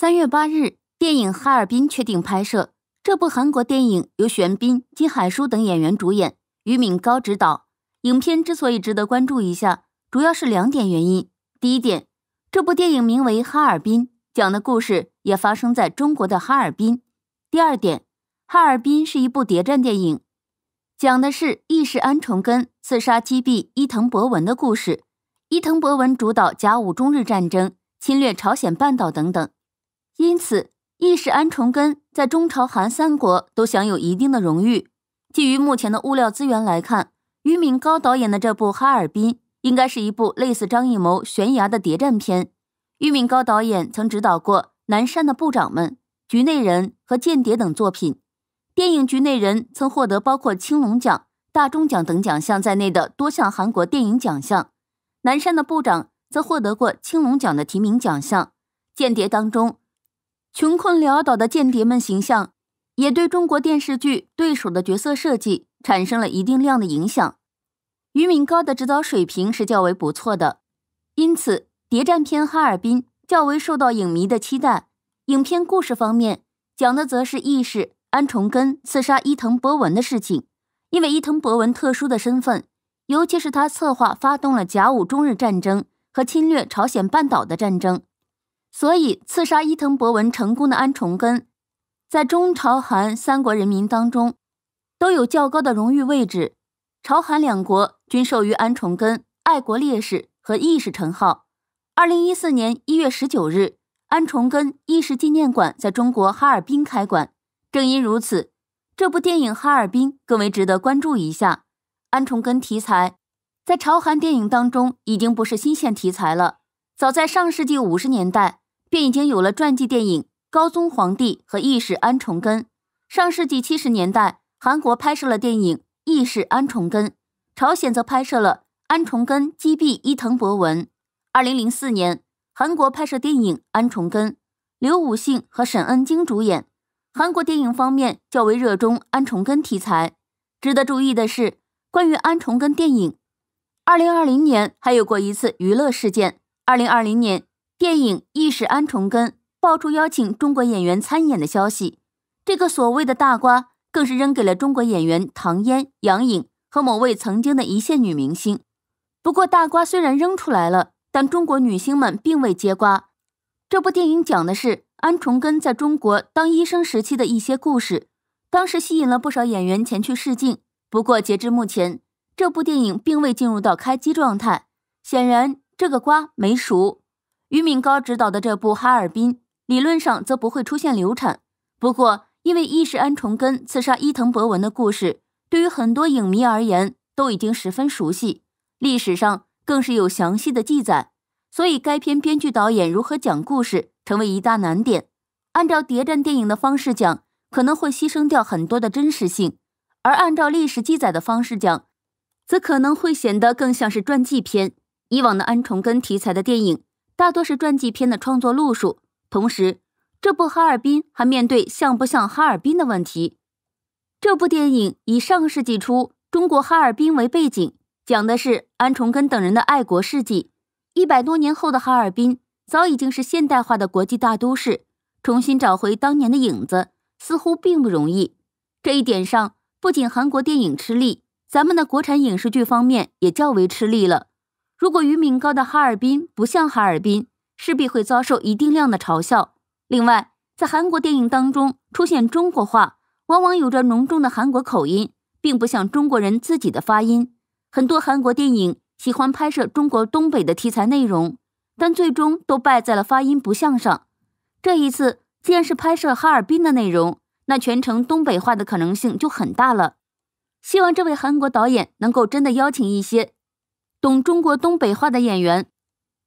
三月八日，电影《哈尔滨》确定拍摄。这部韩国电影由玄彬、金海淑等演员主演，于敏高执导。影片之所以值得关注一下，主要是两点原因。第一点，这部电影名为《哈尔滨》，讲的故事也发生在中国的哈尔滨。第二点，《哈尔滨》是一部谍战电影，讲的是义士安重根刺杀击毙伊藤博文的故事。伊藤博文主导甲午中日战争，侵略朝鲜半岛等等。因此，异食安虫根在中朝韩三国都享有一定的荣誉。基于目前的物料资源来看，俞敏高导演的这部《哈尔滨》应该是一部类似张艺谋《悬崖》的谍战片。俞敏高导演曾指导过《南山的部长们》《局内人》和《间谍》等作品。电影《局内人》曾获得包括青龙奖、大钟奖等奖项在内的多项韩国电影奖项，《南山的部长》则获得过青龙奖的提名奖项，《间谍》当中。穷困潦倒的间谍们形象，也对中国电视剧对手的角色设计产生了一定量的影响。于敏高的指导水平是较为不错的，因此谍战片《哈尔滨》较为受到影迷的期待。影片故事方面，讲的则是义士安重根刺杀伊藤博文的事情。因为伊藤博文特殊的身份，尤其是他策划发动了甲午中日战争和侵略朝鲜半岛的战争。所以，刺杀伊藤博文成功的安重根，在中朝韩三国人民当中，都有较高的荣誉位置。朝韩两国均授予安重根“爱国烈士”和“义士”称号。二零一四年一月十九日，安重根义士纪念馆在中国哈尔滨开馆。正因如此，这部电影《哈尔滨》更为值得关注一下。安重根题材，在朝韩电影当中已经不是新鲜题材了。早在上世纪五十年代。便已经有了传记电影《高宗皇帝》和《义士安重根》。上世纪七十年代，韩国拍摄了电影《义士安重根》，朝鲜则拍摄了《安重根击毙伊藤博文》。二零零四年，韩国拍摄电影《安重根》，刘武信和沈恩京主演。韩国电影方面较为热衷安重根题材。值得注意的是，关于安重根电影，二零二零年还有过一次娱乐事件。二零二零年。电影《意识安重根》爆出邀请中国演员参演的消息，这个所谓的大瓜更是扔给了中国演员唐嫣、杨颖和某位曾经的一线女明星。不过，大瓜虽然扔出来了，但中国女星们并未接瓜。这部电影讲的是安重根在中国当医生时期的一些故事，当时吸引了不少演员前去试镜。不过，截至目前，这部电影并未进入到开机状态，显然这个瓜没熟。于敏高执导的这部《哈尔滨》，理论上则不会出现流产。不过，因为伊势安重根刺杀伊藤博文的故事，对于很多影迷而言都已经十分熟悉，历史上更是有详细的记载，所以该片编剧导演如何讲故事成为一大难点。按照谍战电影的方式讲，可能会牺牲掉很多的真实性；而按照历史记载的方式讲，则可能会显得更像是传记片。以往的安重根题材的电影。大多是传记片的创作路数，同时，这部《哈尔滨》还面对像不像哈尔滨的问题。这部电影以上世纪初中国哈尔滨为背景，讲的是安重根等人的爱国事迹。一百多年后的哈尔滨，早已经是现代化的国际大都市，重新找回当年的影子，似乎并不容易。这一点上，不仅韩国电影吃力，咱们的国产影视剧方面也较为吃力了。如果于敏高的哈尔滨不像哈尔滨，势必会遭受一定量的嘲笑。另外，在韩国电影当中出现中国话，往往有着浓重的韩国口音，并不像中国人自己的发音。很多韩国电影喜欢拍摄中国东北的题材内容，但最终都败在了发音不像上。这一次既然是拍摄哈尔滨的内容，那全程东北话的可能性就很大了。希望这位韩国导演能够真的邀请一些。懂中国东北话的演员，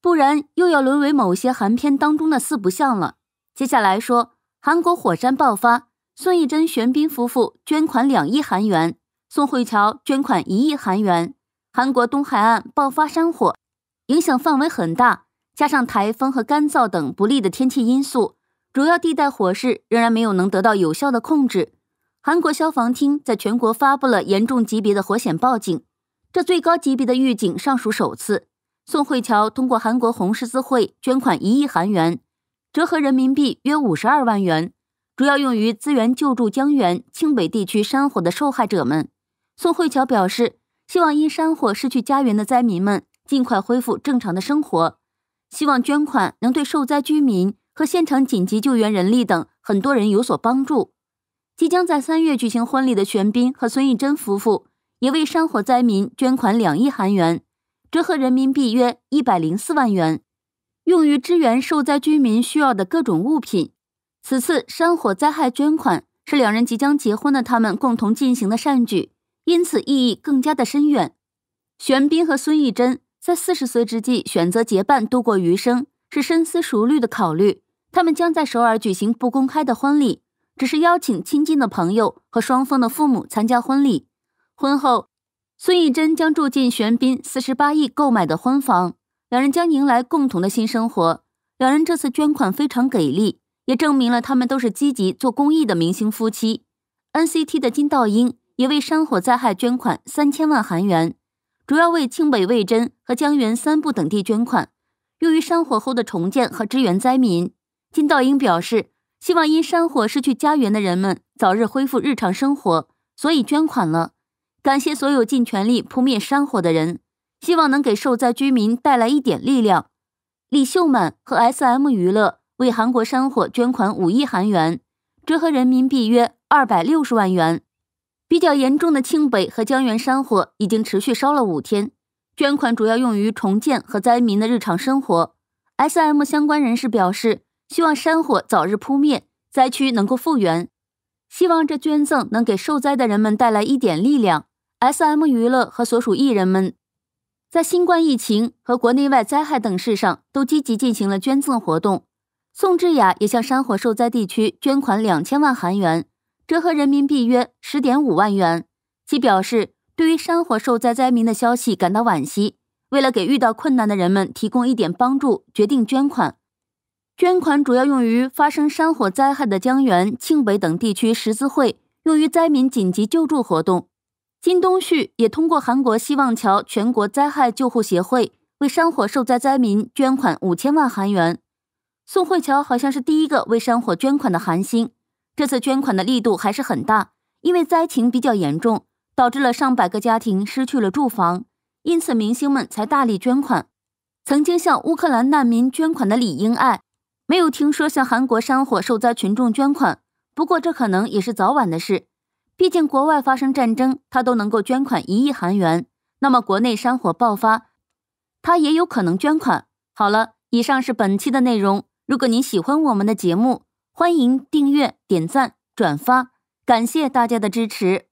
不然又要沦为某些韩片当中的四不像了。接下来说，韩国火山爆发，孙艺珍、玄彬夫妇捐款两亿韩元，宋慧乔捐款一亿韩元。韩国东海岸爆发山火，影响范围很大，加上台风和干燥等不利的天气因素，主要地带火势仍然没有能得到有效的控制。韩国消防厅在全国发布了严重级别的火险报警。这最高级别的预警尚属首次。宋慧乔通过韩国红十字会捐款一亿韩元，折合人民币约五十二万元，主要用于资源救助江源、庆北地区山火的受害者们。宋慧乔表示，希望因山火失去家园的灾民们尽快恢复正常的生活，希望捐款能对受灾居民和现场紧急救援人力等很多人有所帮助。即将在三月举行婚礼的玄彬和孙艺珍夫妇。也为山火灾民捐款两亿韩元，折合人民币约一百零四万元，用于支援受灾居民需要的各种物品。此次山火灾害捐款是两人即将结婚的他们共同进行的善举，因此意义更加的深远。玄彬和孙艺珍在四十岁之际选择结伴度过余生，是深思熟虑的考虑。他们将在首尔举行不公开的婚礼，只是邀请亲近的朋友和双方的父母参加婚礼。婚后，孙艺珍将住进玄彬四十八亿购买的婚房，两人将迎来共同的新生活。两人这次捐款非常给力，也证明了他们都是积极做公益的明星夫妻。NCT 的金道英也为山火灾害捐款三千万韩元，主要为庆北魏珍和江原三部等地捐款，用于山火后的重建和支援灾民。金道英表示，希望因山火失去家园的人们早日恢复日常生活，所以捐款了。感谢所有尽全力扑灭山火的人，希望能给受灾居民带来一点力量。李秀满和 S.M 娱乐为韩国山火捐款五亿韩元，折合人民币约二百六十万元。比较严重的庆北和江原山火已经持续烧了五天，捐款主要用于重建和灾民的日常生活。S.M 相关人士表示，希望山火早日扑灭，灾区能够复原，希望这捐赠能给受灾的人们带来一点力量。S.M. 娱乐和所属艺人们在新冠疫情和国内外灾害等事上都积极进行了捐赠活动。宋智雅也向山火受灾地区捐款两千万韩元，折合人民币约十点五万元。其表示：“对于山火受灾灾民的消息感到惋惜，为了给遇到困难的人们提供一点帮助，决定捐款。捐款主要用于发生山火灾害的江源、庆北等地区，十字会用于灾民紧急救助活动。”金东旭也通过韩国希望桥全国灾害救护协会为山火受灾灾民捐款五千万韩元。宋慧乔好像是第一个为山火捐款的韩星，这次捐款的力度还是很大，因为灾情比较严重，导致了上百个家庭失去了住房，因此明星们才大力捐款。曾经向乌克兰难民捐款的李英爱，没有听说向韩国山火受灾群众捐款，不过这可能也是早晚的事。毕竟国外发生战争，他都能够捐款一亿韩元，那么国内山火爆发，他也有可能捐款。好了，以上是本期的内容。如果您喜欢我们的节目，欢迎订阅、点赞、转发，感谢大家的支持。